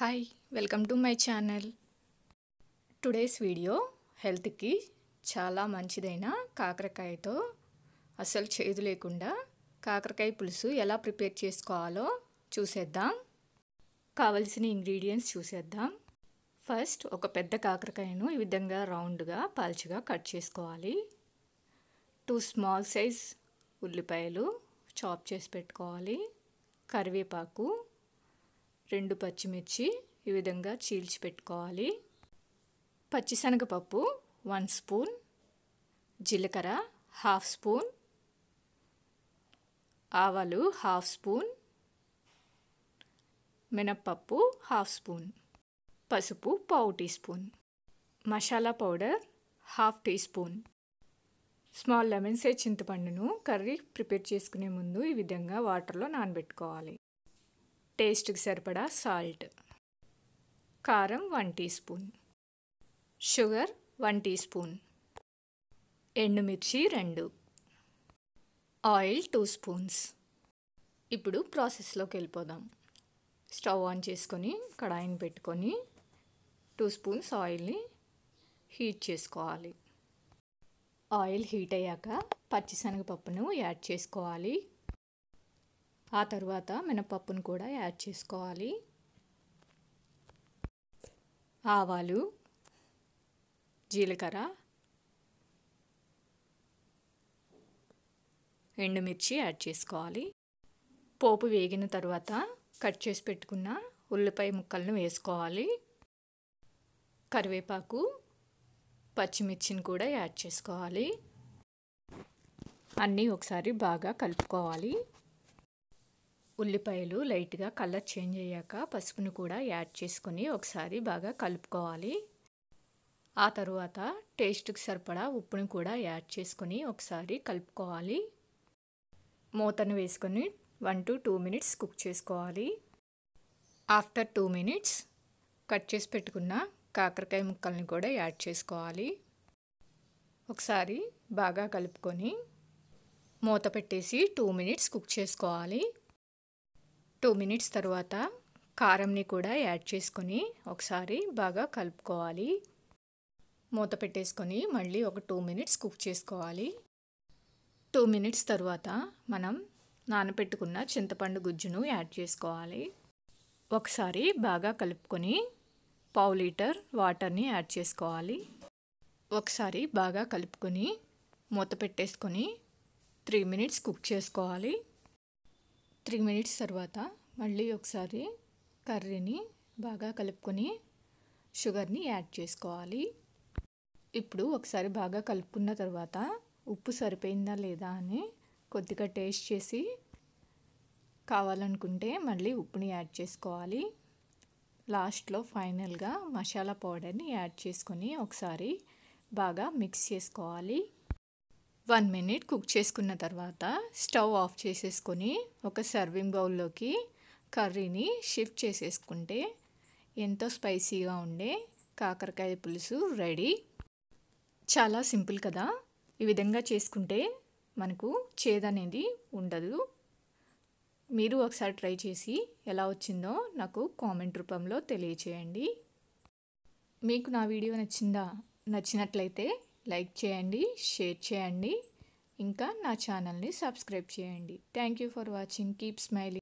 hi welcome to my channel today's video హెల్త్కి చాలా మంచిదైన కాకరకాయతో అస్సలు చేదు లేకుండా కాకరకాయ పులుసు ఎలా ప్రిపేర్ చేసుకోవాలో చూసేద్దాం కావలసిన ఇంగ్రీడియంట్స్ చూసేద్దాం ఫస్ట్ ఒక పెద్ద కాకరకాయను ఈ విధంగా రౌండ్గా పాల్చిగా కట్ చేసుకోవాలి టూ స్మాల్ సైజ్ ఉల్లిపాయలు చాప్ చేసి పెట్టుకోవాలి కరివేపాకు రెండు పచ్చిమిర్చి ఈ విధంగా చీల్చి పెట్టుకోవాలి పచ్చిశనగపప్పు వన్ స్పూన్ జీలకర్ర హాఫ్ స్పూన్ ఆవాలు హాఫ్ స్పూన్ మినప్పప్పు హాఫ్ స్పూన్ పసుపు పావు teaspoon masala powder half teaspoon small సే చింతపండును కర్రీ ప్రిపేర్ చేసుకునే ముందు ఈ విధంగా వాటర్లో నానబెట్టుకోవాలి టేస్ట్కి సరిపడా సాల్ట్ కారం one teaspoon sugar one teaspoon ఎండుమిర్చి రెండు ఆయిల్ టూ స్పూన్స్ ఇప్పుడు ప్రాసెస్లోకి వెళ్ళిపోదాం స్టవ్ ఆన్ చేసుకొని కడాయిని పెట్టుకొని టూ స్పూన్స్ ఆయిల్ని హీట్ చేసుకోవాలి ఆయిల్ హీట్ అయ్యాక పచ్చిశనగపప్పును యాడ్ చేసుకోవాలి ఆ తర్వాత మినపప్పును కూడా యాడ్ చేసుకోవాలి ఆవాలు జీలకర్ర ఎండుమిర్చి యాడ్ చేసుకోవాలి పోపు వేగిన తర్వాత కట్ చేసి పెట్టుకున్న ఉల్లిపాయ ముక్కలను వేసుకోవాలి కరివేపాకు పచ్చిమిర్చిని కూడా యాడ్ చేసుకోవాలి అన్నీ ఒకసారి బాగా కలుపుకోవాలి ఉల్లిపాయలు లైట్గా కలర్ చేంజ్ అయ్యాక పసుపును కూడా యాడ్ చేసుకొని ఒకసారి బాగా కలుపుకోవాలి ఆ తరువాత టేస్ట్కి సరిపడా ఉప్పును కూడా యాడ్ చేసుకొని ఒకసారి కలుపుకోవాలి మూతను వేసుకొని one to two minutes cook చేసుకోవాలి ఆఫ్టర్ టూ మినిట్స్ కట్ చేసి పెట్టుకున్న కాకరకాయ ముక్కల్ని కూడా యాడ్ చేసుకోవాలి ఒకసారి బాగా కలుపుకొని మూత పెట్టేసి టూ మినిట్స్ కుక్ చేసుకోవాలి టూ మినిట్స్ తర్వాత కారంని కూడా యాడ్ చేసుకొని ఒకసారి బాగా కలుపుకోవాలి మూత పెట్టేసుకొని మళ్ళీ ఒక టూ మినిట్స్ కుక్ చేసుకోవాలి టూ మినిట్స్ తర్వాత మనం నానపెట్టుకున్న చింతపండు గుజ్జును యాడ్ చేసుకోవాలి ఒకసారి బాగా కలుపుకొని పావు లీటర్ వాటర్ని యాడ్ చేసుకోవాలి ఒకసారి బాగా కలుపుకొని మూత పెట్టేసుకొని త్రీ మినిట్స్ కుక్ చేసుకోవాలి త్రీ మినిట్స్ తర్వాత మళ్ళీ ఒకసారి కర్రీని బాగా కలుపుకొని షుగర్ని యాడ్ చేసుకోవాలి ఇప్పుడు ఒకసారి బాగా కలుపుకున్న తర్వాత ఉప్పు సరిపోయిందా లేదా అని కొద్దిగా టేస్ట్ చేసి కావాలనుకుంటే మళ్ళీ ఉప్పుని యాడ్ చేసుకోవాలి లాస్ట్లో ఫైనల్గా మసాలా పౌడర్ని యాడ్ చేసుకొని ఒకసారి బాగా మిక్స్ చేసుకోవాలి వన్ మినిట్ కుక్ చేసుకున్న తర్వాత స్టవ్ ఆఫ్ చేసేసుకొని ఒక సర్వింగ్ బౌల్లోకి కర్రీని షిఫ్ట్ చేసేసుకుంటే ఎంతో స్పైసీగా ఉండే కాకరకాయ పులుసు రెడీ చాలా సింపుల్ కదా ఈ విధంగా చేసుకుంటే మనకు చేదనేది ఉండదు మీరు ఒకసారి ట్రై చేసి ఎలా వచ్చిందో నాకు కామెంట్ రూపంలో తెలియచేయండి మీకు నా వీడియో నచ్చిందా నచ్చినట్లయితే లైక్ చేయండి షేర్ చేయండి ఇంకా నా ఛానల్ని సబ్స్క్రైబ్ చేయండి thank you for watching keep smiling